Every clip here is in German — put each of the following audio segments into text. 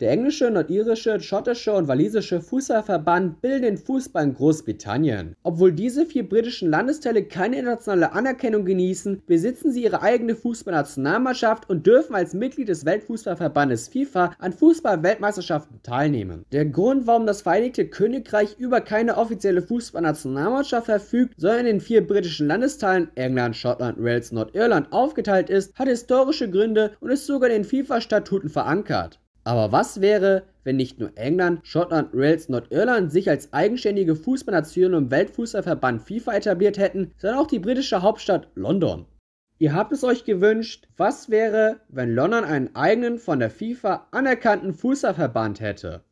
Der englische, nordirische, schottische und walisische Fußballverband bilden den Fußball in Großbritannien. Obwohl diese vier britischen Landesteile keine internationale Anerkennung genießen, besitzen sie ihre eigene Fußballnationalmannschaft und dürfen als Mitglied des Weltfußballverbandes FIFA an Fußball-Weltmeisterschaften teilnehmen. Der Grund, warum das Vereinigte Königreich über keine offizielle Fußballnationalmannschaft verfügt, sondern in den vier britischen Landesteilen England, Schottland, Wales, Nordirland aufgeteilt ist, hat historische Gründe und ist sogar in den FIFA-Statuten verankert. Aber was wäre, wenn nicht nur England, Schottland, Wales, Nordirland sich als eigenständige Fußballnation im Weltfußballverband FIFA etabliert hätten, sondern auch die britische Hauptstadt London? Ihr habt es euch gewünscht, was wäre, wenn London einen eigenen von der FIFA anerkannten Fußballverband hätte?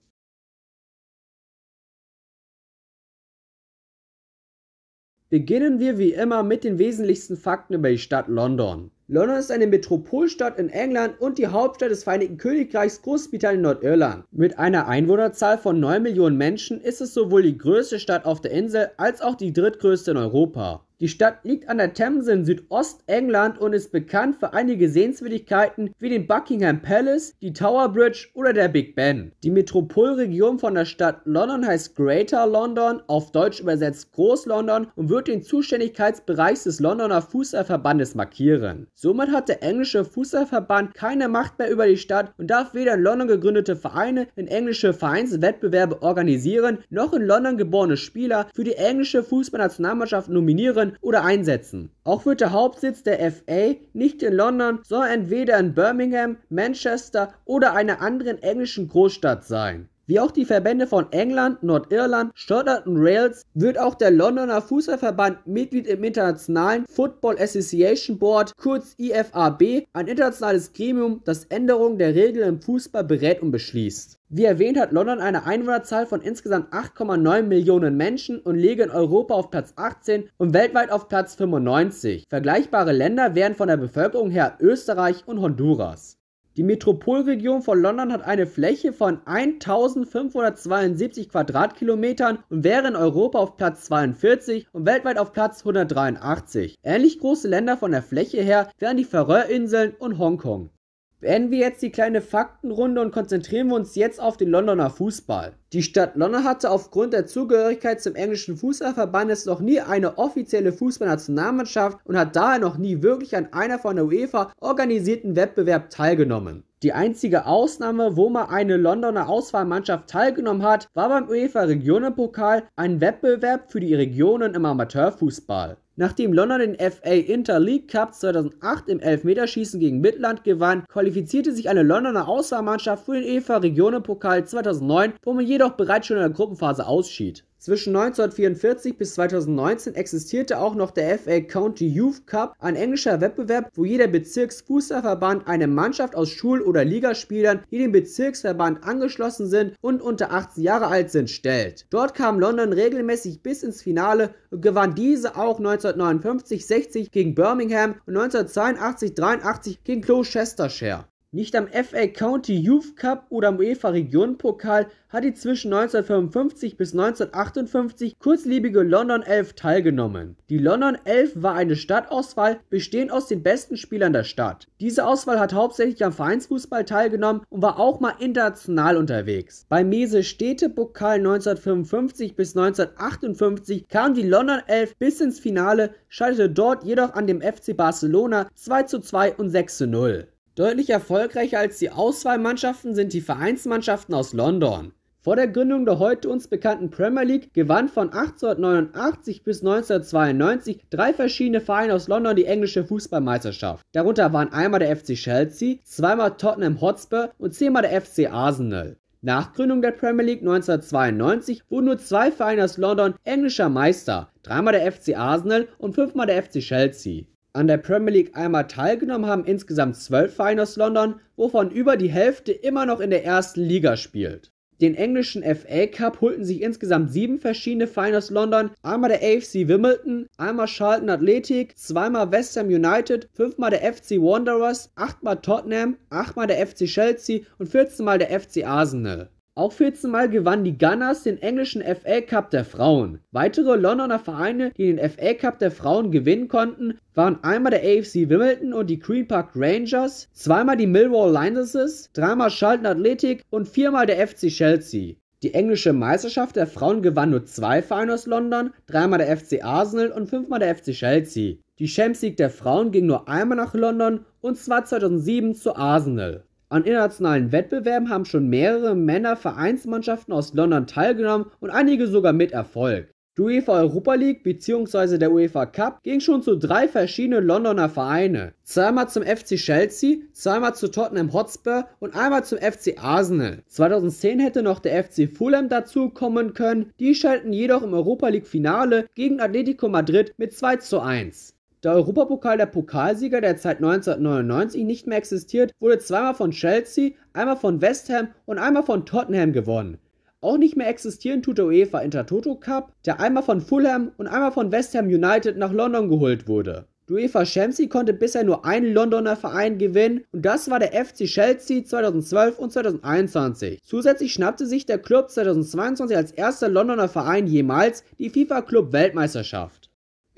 Beginnen wir wie immer mit den wesentlichsten Fakten über die Stadt London. London ist eine Metropolstadt in England und die Hauptstadt des Vereinigten Königreichs Großbritannien Nordirland. Mit einer Einwohnerzahl von 9 Millionen Menschen ist es sowohl die größte Stadt auf der Insel als auch die drittgrößte in Europa. Die Stadt liegt an der Themse in Südostengland und ist bekannt für einige Sehenswürdigkeiten wie den Buckingham Palace, die Tower Bridge oder der Big Ben. Die Metropolregion von der Stadt London heißt Greater London, auf Deutsch übersetzt Groß-London und wird den Zuständigkeitsbereich des Londoner Fußballverbandes markieren. Somit hat der englische Fußballverband keine Macht mehr über die Stadt und darf weder in London gegründete Vereine in englische Vereinswettbewerbe organisieren, noch in London geborene Spieler für die englische Fußballnationalmannschaft nominieren führen oder einsetzen. Auch wird der Hauptsitz der FA nicht in London, sondern entweder in Birmingham, Manchester oder einer anderen englischen Großstadt sein. Wie auch die Verbände von England, Nordirland, Schottland und Wales wird auch der Londoner Fußballverband Mitglied im Internationalen Football Association Board, kurz IFAB, ein internationales Gremium, das Änderungen der Regeln im Fußball berät und beschließt. Wie erwähnt hat London eine Einwohnerzahl von insgesamt 8,9 Millionen Menschen und liege in Europa auf Platz 18 und weltweit auf Platz 95. Vergleichbare Länder wären von der Bevölkerung her Österreich und Honduras. Die Metropolregion von London hat eine Fläche von 1572 Quadratkilometern und wäre in Europa auf Platz 42 und weltweit auf Platz 183. Ähnlich große Länder von der Fläche her wären die Färöerinseln und Hongkong. Beenden wir jetzt die kleine Faktenrunde und konzentrieren wir uns jetzt auf den Londoner Fußball. Die Stadt London hatte aufgrund der Zugehörigkeit zum englischen Fußballverband noch nie eine offizielle Fußballnationalmannschaft und hat daher noch nie wirklich an einer von der UEFA organisierten Wettbewerb teilgenommen. Die einzige Ausnahme, wo mal eine Londoner Auswahlmannschaft teilgenommen hat, war beim UEFA Regionenpokal ein Wettbewerb für die Regionen im Amateurfußball. Nachdem London den FA Inter League Cup 2008 im Elfmeterschießen gegen Midland gewann, qualifizierte sich eine Londoner Auswahlmannschaft für den UEFA Regionenpokal 2009, wo man jedoch bereits schon in der Gruppenphase ausschied. Zwischen 1944 bis 2019 existierte auch noch der FA County Youth Cup, ein englischer Wettbewerb, wo jeder Bezirksfußballverband eine Mannschaft aus Schul- oder Ligaspielern, die dem Bezirksverband angeschlossen sind und unter 18 Jahre alt sind, stellt. Dort kam London regelmäßig bis ins Finale und gewann diese auch 1959-60 gegen Birmingham und 1982-83 gegen Gloucestershire. Nicht am FA County Youth Cup oder am UEFA Regionenpokal hat die zwischen 1955 bis 1958 kurzlebige London Elf teilgenommen. Die London Elf war eine Stadtauswahl bestehend aus den besten Spielern der Stadt. Diese Auswahl hat hauptsächlich am Vereinsfußball teilgenommen und war auch mal international unterwegs. Beim Mese Städtepokal 1955 bis 1958 kam die London Elf bis ins Finale, scheiterte dort jedoch an dem FC Barcelona 2:2 und 6:0. Deutlich erfolgreicher als die Auswahlmannschaften sind die Vereinsmannschaften aus London. Vor der Gründung der heute uns bekannten Premier League gewann von 1889 bis 1992 drei verschiedene Vereine aus London die englische Fußballmeisterschaft. Darunter waren einmal der FC Chelsea, zweimal Tottenham Hotspur und zehnmal der FC Arsenal. Nach Gründung der Premier League 1992 wurden nur zwei Vereine aus London englischer Meister, dreimal der FC Arsenal und fünfmal der FC Chelsea an der Premier League einmal teilgenommen haben, insgesamt zwölf Vereine aus London, wovon über die Hälfte immer noch in der ersten Liga spielt. Den englischen FA Cup holten sich insgesamt sieben verschiedene Vereine aus London, einmal der AFC Wimbledon, einmal Charlton Athletic, zweimal West Ham United, fünfmal der FC Wanderers, achtmal Tottenham, achtmal der FC Chelsea und 14 mal der FC Arsenal. Auch 14 Mal gewannen die Gunners den englischen FA Cup der Frauen. Weitere Londoner Vereine, die den FA Cup der Frauen gewinnen konnten, waren einmal der AFC Wimbledon und die Green Park Rangers, zweimal die Millwall Lionesses, dreimal Charlton Athletic und viermal der FC Chelsea. Die englische Meisterschaft der Frauen gewann nur zwei Vereine aus London, dreimal der FC Arsenal und fünfmal der FC Chelsea. Die Champions League der Frauen ging nur einmal nach London und zwar 2007 zu Arsenal. An internationalen Wettbewerben haben schon mehrere Männer-Vereinsmannschaften aus London teilgenommen und einige sogar mit Erfolg. Die UEFA Europa League bzw. der UEFA Cup ging schon zu drei verschiedenen Londoner Vereine. Zweimal zum FC Chelsea, zweimal zu Tottenham Hotspur und einmal zum FC Arsenal. 2010 hätte noch der FC Fulham dazukommen können, die schalten jedoch im Europa League Finale gegen Atletico Madrid mit 2 zu 1. Da Europapokal der Pokalsieger der Zeit 1999 nicht mehr existiert, wurde zweimal von Chelsea, einmal von West Ham und einmal von Tottenham gewonnen. Auch nicht mehr existieren tut der UEFA Intertoto Cup, der einmal von Fulham und einmal von West Ham United nach London geholt wurde. Die UEFA Chelsea konnte bisher nur einen Londoner Verein gewinnen und das war der FC Chelsea 2012 und 2021. Zusätzlich schnappte sich der Club 2022 als erster Londoner Verein jemals die FIFA Club Weltmeisterschaft.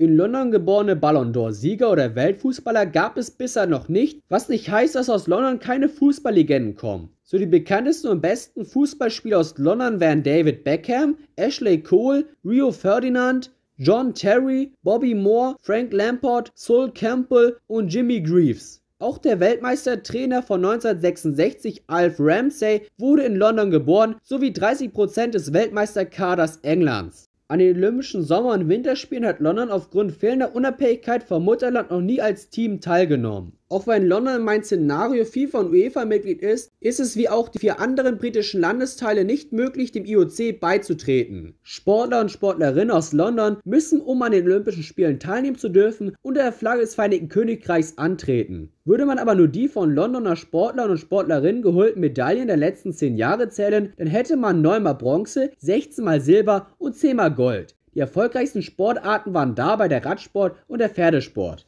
In London geborene Ballon d'Or-Sieger oder Weltfußballer gab es bisher noch nicht, was nicht heißt, dass aus London keine Fußballlegenden kommen. So die bekanntesten und besten Fußballspieler aus London wären David Beckham, Ashley Cole, Rio Ferdinand, John Terry, Bobby Moore, Frank Lampard, Sol Campbell und Jimmy Greaves. Auch der Weltmeistertrainer von 1966, Alf Ramsay, wurde in London geboren, sowie 30% des Weltmeisterkaders Englands. An den Olympischen Sommer- und Winterspielen hat London aufgrund fehlender Unabhängigkeit vom Mutterland noch nie als Team teilgenommen. Auch wenn London mein Szenario FIFA und UEFA-Mitglied ist, ist es wie auch die vier anderen britischen Landesteile nicht möglich, dem IOC beizutreten. Sportler und Sportlerinnen aus London müssen, um an den Olympischen Spielen teilnehmen zu dürfen, unter der Flagge des Vereinigten Königreichs antreten. Würde man aber nur die von Londoner Sportlern und Sportlerinnen geholten Medaillen der letzten 10 Jahre zählen, dann hätte man 9 mal Bronze, 16 mal Silber und 10 mal Gold. Die erfolgreichsten Sportarten waren dabei der Radsport und der Pferdesport.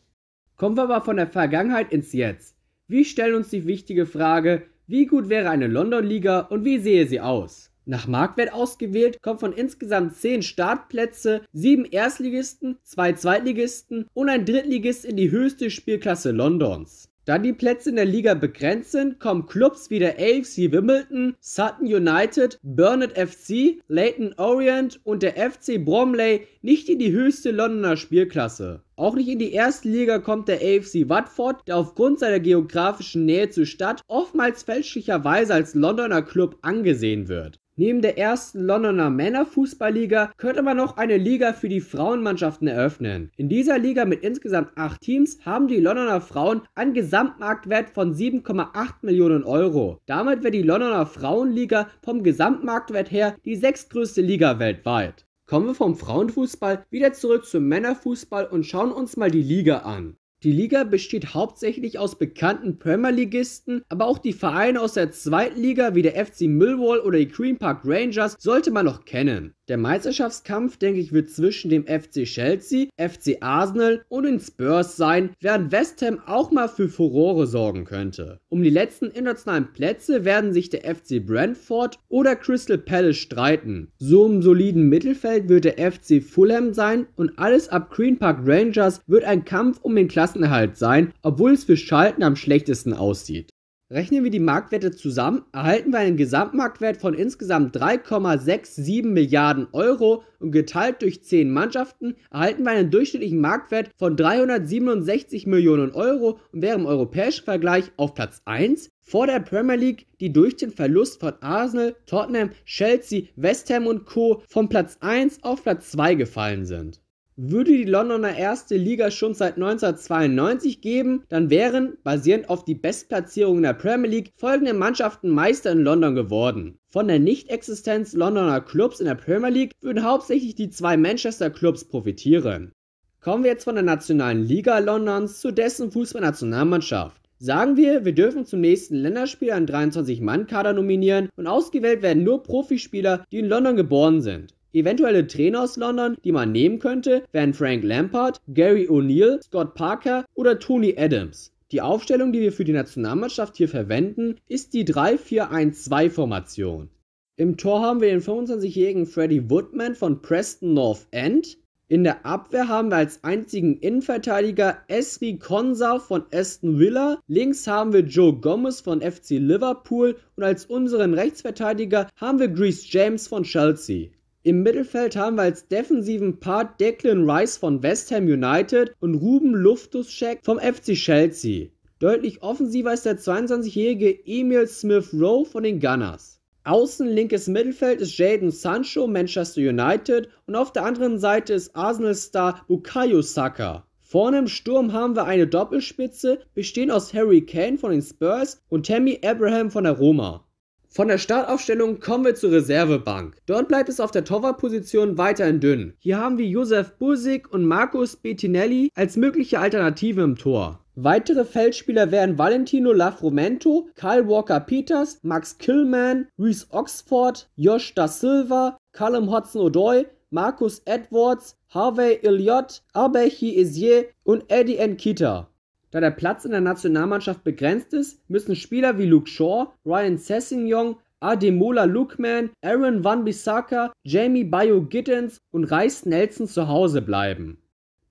Kommen wir aber von der Vergangenheit ins Jetzt. Wir stellen uns die wichtige Frage, wie gut wäre eine London-Liga und wie sehe sie aus? Nach Marktwert ausgewählt kommen von insgesamt 10 Startplätze 7 Erstligisten, 2 Zweitligisten und ein Drittligist in die höchste Spielklasse Londons. Da die Plätze in der Liga begrenzt sind, kommen Clubs wie der AFC Wimbledon, Sutton United, Burnett FC, Leighton Orient und der FC Bromley nicht in die höchste Londoner Spielklasse. Auch nicht in die erste Liga kommt der AFC Watford, der aufgrund seiner geografischen Nähe zur Stadt oftmals fälschlicherweise als Londoner Club angesehen wird. Neben der ersten Londoner Männerfußballliga könnte man noch eine Liga für die Frauenmannschaften eröffnen. In dieser Liga mit insgesamt 8 Teams haben die Londoner Frauen einen Gesamtmarktwert von 7,8 Millionen Euro. Damit wird die Londoner Frauenliga vom Gesamtmarktwert her die sechstgrößte Liga weltweit. Kommen wir vom Frauenfußball wieder zurück zum Männerfußball und schauen uns mal die Liga an. Die Liga besteht hauptsächlich aus bekannten Premier-Ligisten, aber auch die Vereine aus der zweiten Liga wie der FC Millwall oder die Green Park Rangers sollte man noch kennen der Meisterschaftskampf, denke ich, wird zwischen dem FC Chelsea, FC Arsenal und den Spurs sein, während West Ham auch mal für Furore sorgen könnte. Um die letzten internationalen Plätze werden sich der FC Brentford oder Crystal Palace streiten. So im soliden Mittelfeld wird der FC Fulham sein und alles ab Green Park Rangers wird ein Kampf um den Klassenerhalt sein, obwohl es für Schalten am schlechtesten aussieht. Rechnen wir die Marktwerte zusammen, erhalten wir einen Gesamtmarktwert von insgesamt 3,67 Milliarden Euro und geteilt durch 10 Mannschaften erhalten wir einen durchschnittlichen Marktwert von 367 Millionen Euro und wären im europäischen Vergleich auf Platz 1 vor der Premier League, die durch den Verlust von Arsenal, Tottenham, Chelsea, West Ham und Co. von Platz 1 auf Platz 2 gefallen sind würde die Londoner erste Liga schon seit 1992 geben, dann wären, basierend auf die Bestplatzierung in der Premier League, folgende Mannschaften Meister in London geworden. Von der Nichtexistenz Londoner Clubs in der Premier League würden hauptsächlich die zwei Manchester Clubs profitieren. Kommen wir jetzt von der nationalen Liga Londons zu dessen Fußballnationalmannschaft. Sagen wir, wir dürfen zum nächsten Länderspiel einen 23-Mann-Kader nominieren und ausgewählt werden nur Profispieler, die in London geboren sind. Eventuelle Trainer aus London, die man nehmen könnte, wären Frank Lampard, Gary O'Neill, Scott Parker oder Tony Adams. Die Aufstellung, die wir für die Nationalmannschaft hier verwenden, ist die 3-4-1-2-Formation. Im Tor haben wir den 25-jährigen Freddy Woodman von Preston North End. In der Abwehr haben wir als einzigen Innenverteidiger Esri Konsa von Aston Villa. Links haben wir Joe Gomez von FC Liverpool und als unseren Rechtsverteidiger haben wir Grease James von Chelsea. Im Mittelfeld haben wir als defensiven Part Declan Rice von West Ham United und Ruben loftus vom FC Chelsea. Deutlich offensiver ist der 22-jährige Emil Smith Rowe von den Gunners. Außen linkes Mittelfeld ist Jaden Sancho, Manchester United, und auf der anderen Seite ist Arsenal-Star Bukayo Saka. Vorne im Sturm haben wir eine Doppelspitze, bestehend aus Harry Kane von den Spurs und Tammy Abraham von der Roma. Von der Startaufstellung kommen wir zur Reservebank. Dort bleibt es auf der Torwartposition weiterhin dünn. Hier haben wir Josef Busig und Markus Bettinelli als mögliche Alternative im Tor. Weitere Feldspieler wären Valentino Lafromento, Kyle Walker-Peters, Max Killman, Reese Oxford, Josh Da Silva, Callum hudson O'Doy, Marcus Edwards, Harvey Elliott, Abechi Ezier und Eddie Nkita. Da der Platz in der Nationalmannschaft begrenzt ist, müssen Spieler wie Luke Shaw, Ryan Sessignon, Ademola Lookman, Aaron Van bissaka Jamie Bayo Gittens und Reis Nelson zu Hause bleiben.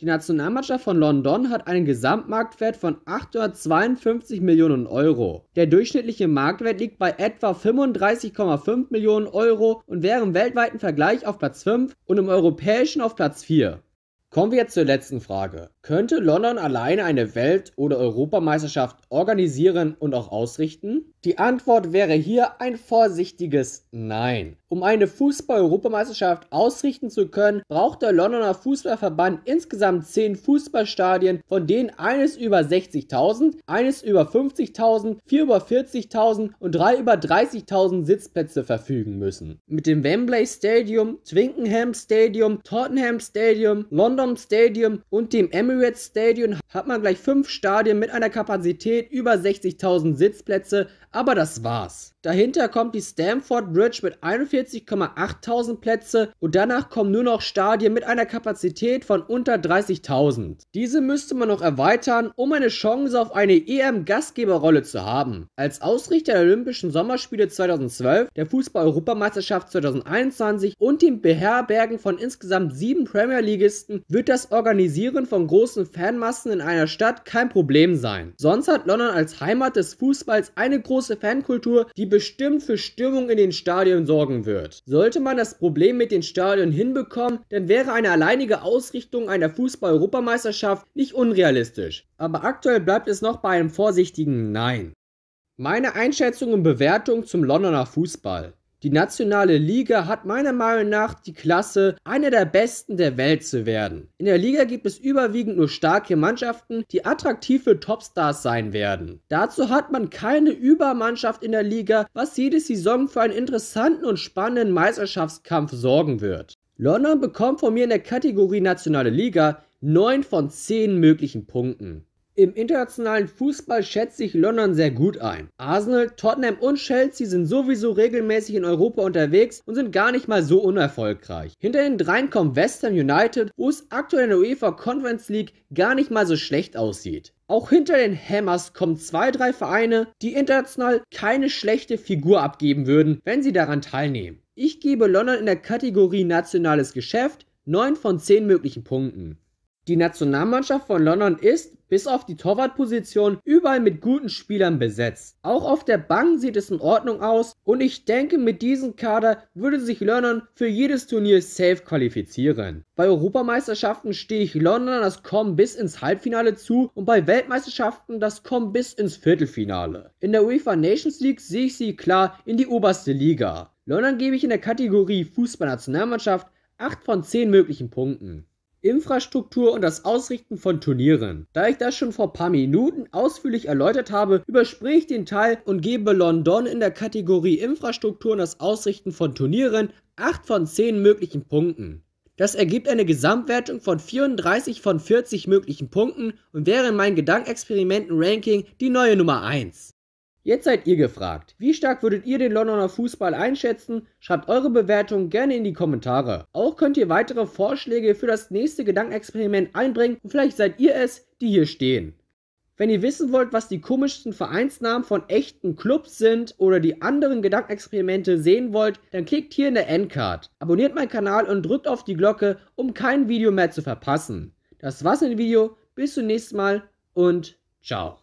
Die Nationalmannschaft von London hat einen Gesamtmarktwert von 852 Millionen Euro. Der durchschnittliche Marktwert liegt bei etwa 35,5 Millionen Euro und wäre im weltweiten Vergleich auf Platz 5 und im europäischen auf Platz 4. Kommen wir jetzt zur letzten Frage. Könnte London alleine eine Welt- oder Europameisterschaft organisieren und auch ausrichten? Die Antwort wäre hier ein vorsichtiges Nein. Um eine Fußball-Europameisterschaft ausrichten zu können, braucht der Londoner Fußballverband insgesamt 10 Fußballstadien, von denen eines über 60.000, eines über 50.000, vier über 40.000 und drei über 30.000 Sitzplätze verfügen müssen. Mit dem Wembley Stadium, Twinkenham Stadium, Tottenham Stadium, London Stadium und dem Emirates Emirates Stadium hat man gleich fünf Stadien mit einer Kapazität über 60.000 Sitzplätze, aber das war's. Dahinter kommt die Stamford Bridge mit 41.800 Plätze und danach kommen nur noch Stadien mit einer Kapazität von unter 30.000. Diese müsste man noch erweitern, um eine Chance auf eine EM-Gastgeberrolle zu haben. Als Ausrichter der Olympischen Sommerspiele 2012, der Fußball-Europameisterschaft 2021 und dem Beherbergen von insgesamt sieben Premier Ligisten wird das Organisieren von großen Fanmassen in einer Stadt kein Problem sein. Sonst hat London als Heimat des Fußballs eine große Fankultur, die bestimmt für Stimmung in den Stadien sorgen wird. Sollte man das Problem mit den Stadien hinbekommen, dann wäre eine alleinige Ausrichtung einer Fußball-Europameisterschaft nicht unrealistisch. Aber aktuell bleibt es noch bei einem vorsichtigen Nein. Meine Einschätzung und Bewertung zum Londoner Fußball. Die nationale Liga hat meiner Meinung nach die Klasse, einer der besten der Welt zu werden. In der Liga gibt es überwiegend nur starke Mannschaften, die attraktiv für Topstars sein werden. Dazu hat man keine Übermannschaft in der Liga, was jede Saison für einen interessanten und spannenden Meisterschaftskampf sorgen wird. London bekommt von mir in der Kategorie Nationale Liga 9 von 10 möglichen Punkten. Im internationalen Fußball schätzt sich London sehr gut ein. Arsenal, Tottenham und Chelsea sind sowieso regelmäßig in Europa unterwegs und sind gar nicht mal so unerfolgreich. Hinter den dreien kommt West Ham United, wo es aktuell in der UEFA Conference League gar nicht mal so schlecht aussieht. Auch hinter den Hammers kommen zwei, drei Vereine, die international keine schlechte Figur abgeben würden, wenn sie daran teilnehmen. Ich gebe London in der Kategorie nationales Geschäft 9 von 10 möglichen Punkten. Die Nationalmannschaft von London ist, bis auf die Torwartposition, überall mit guten Spielern besetzt. Auch auf der Bank sieht es in Ordnung aus und ich denke, mit diesem Kader würde sich London für jedes Turnier safe qualifizieren. Bei Europameisterschaften stehe ich London das Kommen bis ins Halbfinale zu und bei Weltmeisterschaften das Kommen bis ins Viertelfinale. In der UEFA Nations League sehe ich sie klar in die oberste Liga. London gebe ich in der Kategorie Fußballnationalmannschaft 8 von 10 möglichen Punkten. Infrastruktur und das Ausrichten von Turnieren. Da ich das schon vor ein paar Minuten ausführlich erläutert habe, überspringe ich den Teil und gebe London in der Kategorie Infrastruktur und das Ausrichten von Turnieren 8 von 10 möglichen Punkten. Das ergibt eine Gesamtwertung von 34 von 40 möglichen Punkten und wäre in meinem gedankexperimenten ranking die neue Nummer 1. Jetzt seid ihr gefragt. Wie stark würdet ihr den Londoner Fußball einschätzen? Schreibt eure Bewertung gerne in die Kommentare. Auch könnt ihr weitere Vorschläge für das nächste Gedankenexperiment einbringen und vielleicht seid ihr es, die hier stehen. Wenn ihr wissen wollt, was die komischsten Vereinsnamen von echten Clubs sind oder die anderen Gedankenexperimente sehen wollt, dann klickt hier in der Endcard. Abonniert meinen Kanal und drückt auf die Glocke, um kein Video mehr zu verpassen. Das war's mit dem Video, bis zum nächsten Mal und ciao.